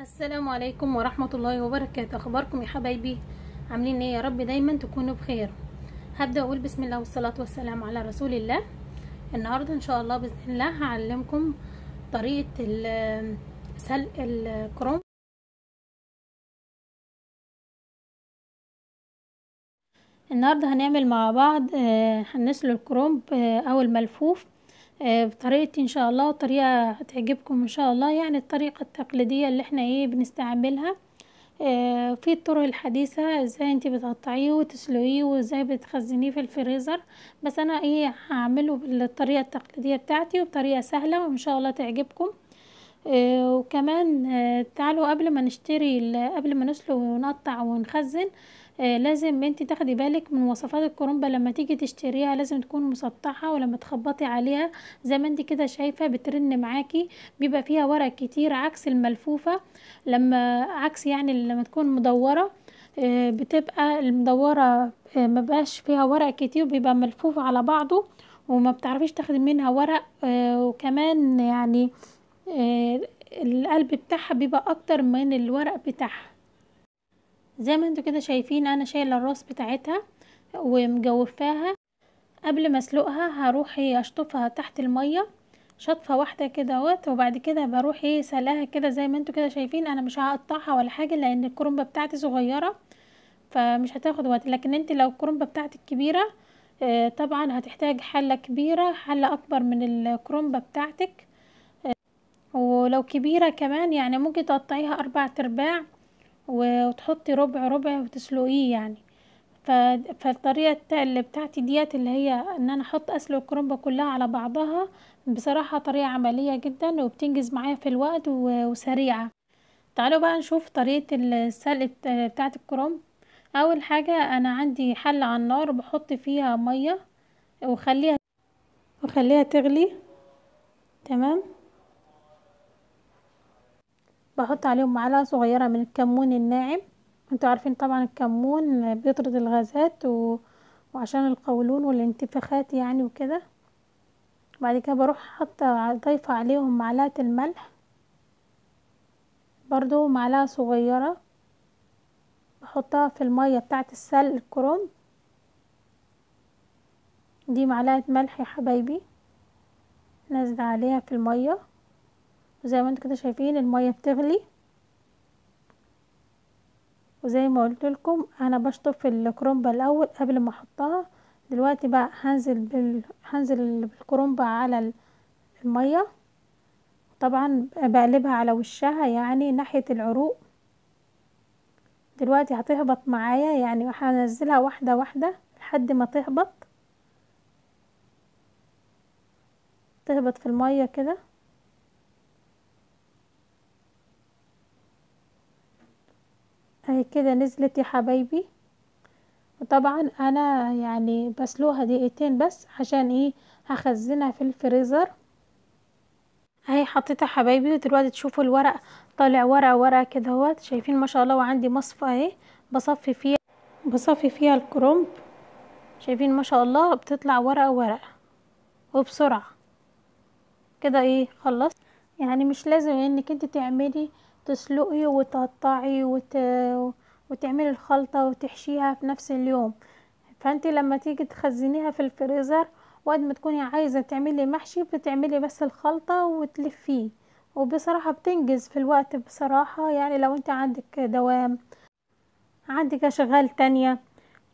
السلام عليكم ورحمة الله وبركاته اخباركم يا حبايبي عاملين ايه يا رب دايما تكونوا بخير هبدأ اقول بسم الله والصلاة والسلام على رسول الله النهاردة ان شاء الله بإذن الله هعلمكم طريقة سلق الكروم النهاردة هنعمل مع بعض آه، هنسلق الكروم آه، او الملفوف آه، بطريقتي ان شاء الله وطريقة هتعجبكم ان شاء الله يعني الطريقة التقليدية اللي احنا ايه بنستعملها آه، في الطرق الحديثة ازاي انت بتقطعيه وتسلقيه وازاي بتخزنيه في الفريزر بس انا ايه هعمله بالطريقة التقليدية بتاعتي وبطريقة سهلة وان شاء الله تعجبكم آه، وكمان تعالوا قبل ما نشتري قبل ما نسلق ونقطع ونخزن آه لازم انت تاخدي بالك من وصفات الكرنبه لما تيجي تشتريها لازم تكون مسطحه ولما تخبطي عليها زي ما انت كده شايفه بترن معاكي بيبقى فيها ورق كتير عكس الملفوفه لما عكس يعني لما تكون مدوره آه، بتبقى المدوره آه مبقاش فيها ورق كتير بيبقى ملفوف على بعضه وما بتعرفيش تاخدي منها ورق آه، وكمان يعني آه، القلب بتاعها بيبقى اكتر من الورق بتاعها زي ما انتوا كده شايفين انا شايله الراس بتاعتها ومجوفاها قبل ما اسلقها هروح اشطفها تحت الميه شطفه واحده كده اهوت وبعد كده بروح ايه سلقها كده زي ما انتوا كده شايفين انا مش هقطعها ولا حاجه لان الكرنبه بتاعتي صغيره فمش هتاخد وقت لكن انت لو الكرنبه بتاعتك كبيره آه، طبعا هتحتاج حله كبيره حله اكبر من الكرنبه بتاعتك آه، ولو كبيره كمان يعني ممكن تقطعيها اربع ارباع وتحطي ربع ربع وتسلقيه يعني فالطريقة اللي بتاعتي ديت اللي هي ان انا احط اسلق الكرنبة كلها على بعضها بصراحة طريقة عملية جدا وبتنجز معايا في الوقت وسريعة تعالوا بقى نشوف طريقة السلق بتاعت الكرنب اول حاجة انا عندي حل على النار بحط فيها مية وخليها وخليها تغلي تمام بحط عليهم معلقة صغيرة من الكمون الناعم انتوا عارفين طبعا الكمون بيطرد الغازات و... وعشان القولون والانتفاخات يعني وكده بعد كده بروح حاطة ضايفة عليهم معلقة الملح برضو معلقة صغيرة بحطها في المية بتاعة السلق الكروم دي معلقة ملح يا حبايبي نازلة عليها في المية وزي ما انتوا كده شايفين المية بتغلي وزي ما قلت لكم انا بشطف الكرومبة الاول قبل ما احطها دلوقتي بقى هنزل بال... هنزل بالكرومبة على المية طبعا بقلبها على وشها يعني ناحية العروق دلوقتي هتهبط معايا يعني هنزلها واحدة واحدة لحد ما تهبط تهبط في المية كده اهي كده نزلت يا حبايبي وطبعا انا يعني بسلوها دقيقتين بس عشان ايه هخزنها في الفريزر اهي حطيتها حبايبي ودلوقتي تشوفوا الورق طالع ورق ورقه كده اهوت شايفين ما شاء الله وعندي مصفى اهي بصفي فيها بصفي فيها الكرنب شايفين ما شاء الله بتطلع ورق ورقه وبسرعه كده ايه خلصت يعني مش لازم انك انت تعملي تسلقي وتقطعي وت... وتعملي الخلطة وتحشيها في نفس اليوم فانت لما تيجي تخزنيها في الفريزر وقت ما تكوني عايزة تعملي محشي بتعملي بس الخلطة وتلفيه وبصراحة بتنجز في الوقت بصراحة يعني لو انت عندك دوام عندك اشغال تانية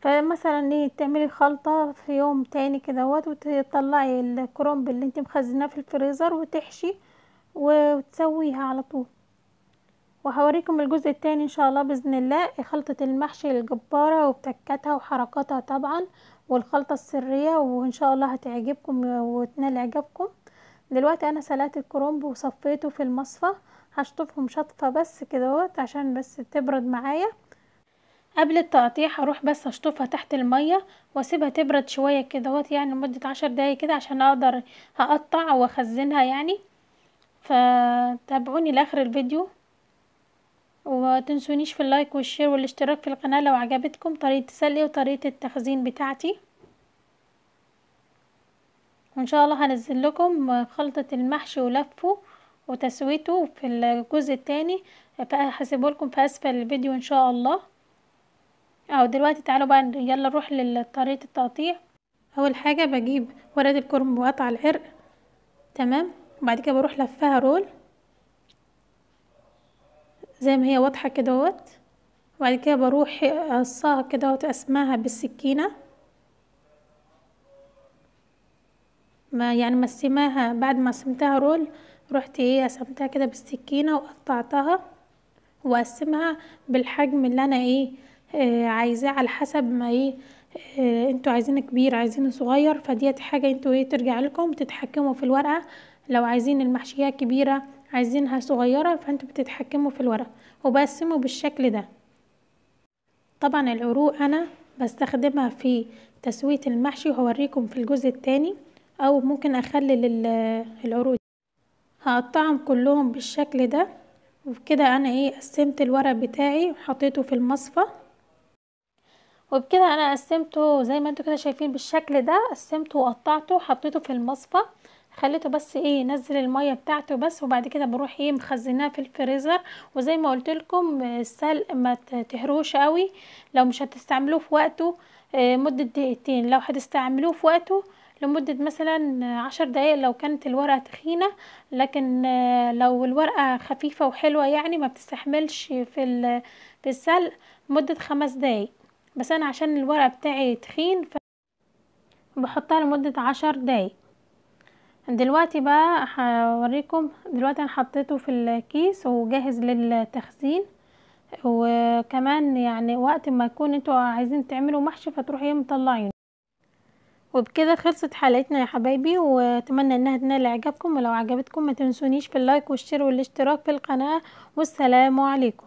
فمثلا ايه تعملي خلطة في يوم تاني كدهوت وتطلعي الكرنب اللي انت مخزناه في الفريزر وتحشي وتسويها على طول وهوريكم الجزء التاني ان شاء الله باذن الله خلطة المحشي الجبارة وبتكاتها وحركاتها طبعا والخلطة السرية وان شاء الله هتعجبكم وتنال اعجابكم دلوقتي انا سلقت الكرنب وصفيته في المصفى هشطفهم شطفة بس كدهوت عشان بس تبرد معايا قبل التقطيع هروح بس اشطفها تحت المية واسيبها تبرد شوية كدهوت يعني لمدة عشر دقايق كده عشان اقدر هقطع واخزنها يعني فتابعوني لاخر الفيديو وتنسونيش في اللايك والشير والاشتراك في القناة لو عجبتكم طريقة تسلي وطريقة التخزين بتاعتي وان شاء الله هنزل لكم خلطة المحشي ولفه وتسويته في الجزء الثاني هسيبه لكم في اسفل الفيديو ان شاء الله اهو دلوقتي تعالوا بقى يلا نروح لطريقة التقطيع اول حاجة بجيب ورقة الكرنب وقطع العرق تمام وبعد كده بروح لفها رول زي ما هي واضحة كدهوت وبعد كده بروح اقصها كدهوت اسماها بالسكينة ما يعني مسماها بعد ما قسمتها رول رحت ايه قسمتها كده بالسكينة وقطعتها وقسمها بالحجم اللي انا ايه آه عايزاه على حسب ما ايه آه انتوا عايزينه كبير عايزينه صغير فديت حاجة انتوا ايه ترجع لكم تتحكموا في الورقة لو عايزين المحشية كبيرة عايزينها صغيرة فانتوا بتتحكموا في الورق وبقسمه بالشكل ده طبعا العروق انا بستخدمها في تسوية المحشي وهوريكم في الجزء التاني او ممكن اخلل العروق دي. هقطعهم كلهم بالشكل ده وبكده انا ايه قسمت الورق بتاعي وحطيته في المصفى وبكده انا قسمته زي ما انتوا كده شايفين بالشكل ده قسمته وقطعته وحطيته في المصفى خليته بس ايه ينزل الميه بتاعته بس وبعد كده بروح ايه مخزناه في الفريزر وزي ما قلت لكم السلق ما تهروش قوي لو مش هتستعملوه في وقته آه، مدة دقيقتين لو هتستعملوه في وقته لمدة مثلا عشر دقايق لو كانت الورقة تخينة لكن آه، لو الورقة خفيفة وحلوة يعني ما بتستحملش في في السلق مدة خمس دقايق بس انا عشان الورقة بتاعي تخين بحطها لمدة عشر دقايق دلوقتي بقى هوريكم دلوقتي انا حطيته في الكيس وجاهز للتخزين وكمان يعني وقت ما يكون انتوا عايزين تعملوا محشي فتروحوا ايه مطلعينه وبكده خلصت حلقتنا يا حبايبي واتمنى انها تنال اعجابكم ولو عجبتكم ما تنسونيش في اللايك والشير والاشتراك في القناه والسلام عليكم